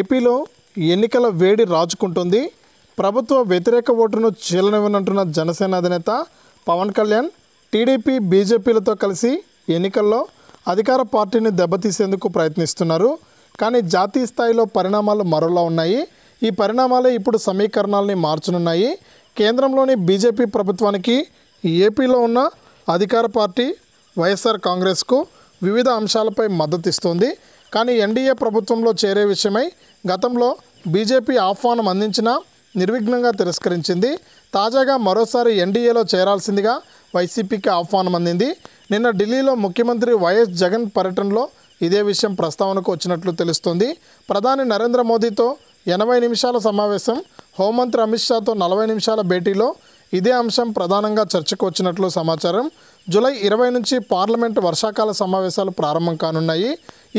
ఏపీలో ఎన్నికల వేడి రాజుకుంటుంది ప్రభుత్వ వ్యతిరేక ఓటును చీలనివ్వనంటున్న జనసేన అధినేత పవన్ కళ్యాణ్ టీడీపీ బీజేపీలతో కలిసి ఎన్నికల్లో అధికార పార్టీని దెబ్బతీసేందుకు ప్రయత్నిస్తున్నారు కానీ జాతీయ స్థాయిలో పరిణామాలు మరోలా ఉన్నాయి ఈ పరిణామాలే ఇప్పుడు సమీకరణాలని మార్చనున్నాయి కేంద్రంలోని బీజేపీ ప్రభుత్వానికి ఏపీలో ఉన్న అధికార పార్టీ వైఎస్ఆర్ కాంగ్రెస్కు వివిధ అంశాలపై మద్దతు ఇస్తుంది కానీ ఎన్డీఏ ప్రభుత్వంలో చేరే విషయమై గతంలో బీజేపీ ఆహ్వానం అందించినా నిర్విఘ్నంగా తిరస్కరించింది తాజాగా మరోసారి ఎన్డీఏలో చేరాల్సిందిగా వైసీపీకి ఆహ్వానం అందింది నిన్న ఢిల్లీలో ముఖ్యమంత్రి వైఎస్ జగన్ పర్యటనలో ఇదే విషయం ప్రస్తావనకు వచ్చినట్లు తెలుస్తోంది ప్రధాని నరేంద్ర మోదీతో ఎనభై నిమిషాల సమావేశం హోంమంత్రి అమిత్ షాతో నలభై నిమిషాల భేటీలో ఇదే అంశం ప్రధానంగా చర్చకు వచ్చినట్లు సమాచారం జూలై ఇరవై నుంచి పార్లమెంటు వర్షాకాల సమావేశాలు ప్రారంభం కానున్నాయి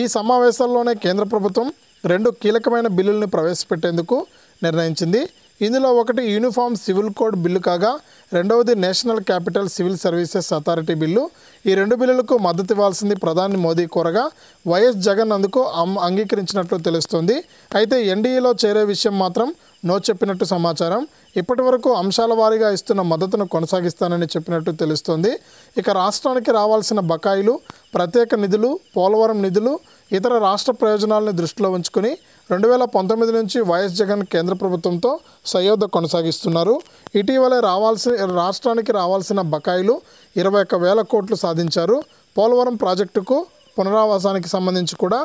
ఈ సమావేశాల్లోనే కేంద్ర ప్రభుత్వం రెండు కీలకమైన బిల్లులను ప్రవేశపెట్టేందుకు నిర్ణయించింది ఇందులో ఒకటి యూనిఫామ్ సివిల్ కోడ్ బిల్లు కాగా రెండవది national capital civil services authority bill ఈ రెండు బిల్లులకు మద్దతు ఇవ్వాల్సింది ప్రధాని మోదీ కోరగా వైఎస్ జగన్ అందుకు అంగీకరించినట్లు తెలుస్తోంది అయితే ఎన్డీఏలో చేరే విషయం మాత్రం నో చెప్పినట్టు సమాచారం ఇప్పటి వరకు అంశాల వారీగా ఇస్తున్న మద్దతును కొనసాగిస్తానని చెప్పినట్టు తెలుస్తోంది ఇక రాష్ట్రానికి రావాల్సిన బకాయిలు ప్రత్యేక నిధులు పోలవరం నిధులు ఇతర రాష్ట్ర ప్రయోజనాలను దృష్టిలో ఉంచుకుని రెండు వేల పంతొమ్మిది నుంచి వైఎస్ జగన్ కేంద్ర ప్రభుత్వంతో సయోధ కొనసాగిస్తున్నారు ఇటీవలే రావాల్సిన రాష్ట్రానికి రావాల్సిన బకాయిలు ఇరవై ఒక్క వేల కోట్లు సాధించారు పోలవరం ప్రాజెక్టుకు పునరావాసానికి సంబంధించి కూడా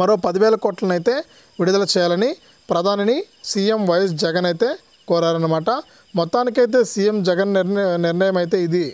మరో పదివేల కోట్లనైతే విడుదల చేయాలని ప్రధానిని సీఎం వైఎస్ జగన్ అయితే కోరారనమాట మొత్తానికైతే సీఎం జగన్ నిర్ణయం అయితే ఇది